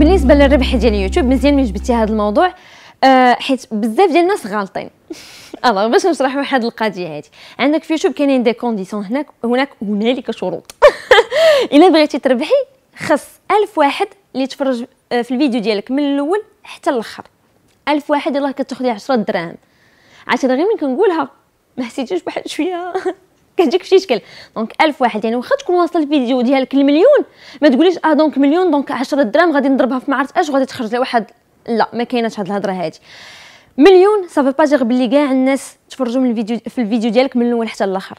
بالنسبه للربح ديال اليوتيوب مزيان من جبتي هذا الموضوع أه حيت بزاف ديال الناس غالطين الله باش نشرح واحد القضيه هذه عندك في يوتيوب كاينين دي كونديسيون هناك هناك هنالك شروط الا بغيتي تربحي خص ألف واحد اللي تفرج آه، في الفيديو ديالك من الاول حتى الاخر ألف واحد يلاه كتاخذي 10 دراهم عاد غير من كنقولها ما حسيتيش بواحد شويه كتجيك فشي شكل دونك ألف واحد يعني واخا تكون واصل الفيديو ديالك المليون ما تقوليش اه دونك مليون دونك 10 دراهم غادي نضربها في ما اش وغادي تخرج لواحد لا ما كايناش هاد الهضره هادي مليون صافي با جيغ بلي كاع الناس تفرجوا من الفيديو في الفيديو ديالك من الاول حتى الاخر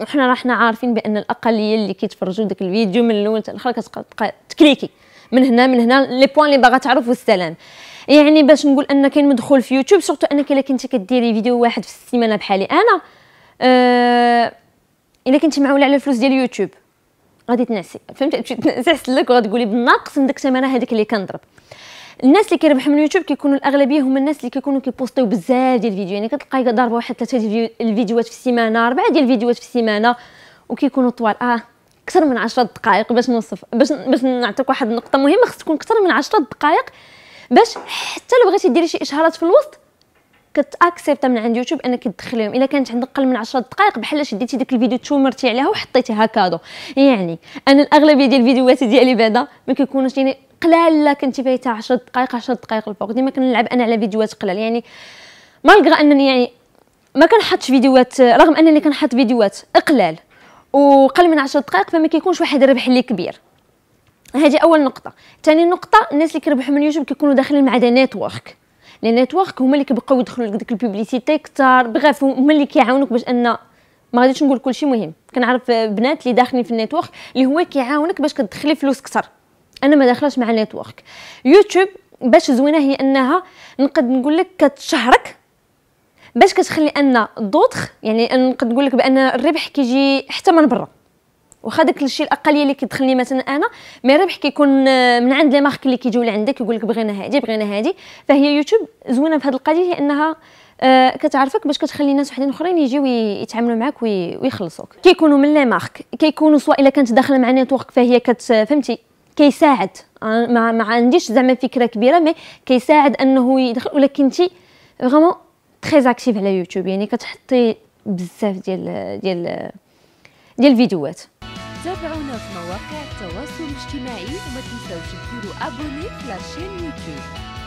وحنا راه حنا عارفين بان الاقليه اللي كيتفرجوا داك الفيديو من الاول حتى الاخر كتبقى تكليكي من هنا من هنا لي بوان اللي باغا تعرف والسلام يعني باش نقول ان كاين مدخول في يوتيوب سورتو انك الا كنتي كديري فيديو واحد في السيمانه بحالي انا أه... الا كنتي معوله على الفلوس ديال اليوتيوب غادي تنعسي فهمتي تمشي تنعس لك وغتقولي بالناقص من داك الثمن هذاك اللي كنضرب الناس اللي كيربحوا من اليوتيوب كيكونوا الاغلبيه هما الناس اللي كيكونوا كيبوستيو بزاف ديال الفيديو يعني كتلقاي ضاربه واحد ثلاثه ديال الفيديوهات في السيمانه اربعه ديال الفيديوهات في السيمانه وكيكونوا طوال اه اكثر من 10 دقائق باش نوصف باش باش نعطيك واحد النقطه مهمه خص تكون اكثر من 10 دقائق باش حتى لو بغيتي ديري شي اشهارات في الوسط كتاكسبت من عند يوتيوب انك تدخليهم الا كانت عندك قل من 10 دقائق بحال شديتي ديك الفيديو تومرتي عليها وحطيتي هكادو يعني انا الاغلبيه ديال الفيديوهات ديالي بعدا ما كيكونوش يعني قلال لا كنت فايتة 10 دقائق 10 دقائق الفوق ديما كنلعب انا على فيديوهات قلال يعني مالغرا انني يعني ما كنحطش فيديوهات رغم انني كنحط فيديوهات قلال وقل من 10 دقائق فما كيكونش واحد الربح اللي كبير هذه اول نقطه ثاني نقطه الناس اللي كيربحوا من يوتيوب كيكونوا داخلين مع دا نيتورك لي نيتورك هما اللي كيبقاو يدخلوا لك ديك البوبليسيتي كثار بغاف هما اللي كيعاونوك باش ان ما غاديش نقول كلشي مهم كنعرف بنات اللي داخلين في النيتورك اللي هو كيعاونك باش كتدخلي فلوس كثر انا ما داخلاش مع النيتوورك يوتيوب باش زوينه هي انها نقد نقول لك كتشهرك باش كتخلي ان دوطخ يعني نقد نقول لك بان الربح كيجي حتى من برا واخا داك الشيء الاقليه اللي كيدخلني مثلا انا مي ربح كيكون آه، من عند لي مارك اللي كيجيو لعندك يقول لك بغينا هادي بغينا هادي فهي يوتيوب زوينه في هذه القضيه هي انها آه كتعرفك باش كتخلي ناس وحدين اخرين يجيو يتعاملوا معاك ويخلصوك كيكونوا من لي مارك كيكونوا سواء الا كانت داخله مع نيتورك فهي كت فهمتي كيساعد ما, ما عنديش زعما فكره كبيره مي كيساعد انه يدخل ولكن انتي فريمون تري اكتيف على يوتيوب يعني كتحطي بزاف ديال ديال ديال الفيديوهات تابعونا في مواقع التواصل الاجتماعي وما تنساوش ديروا ابوني في لاشين يوتيوب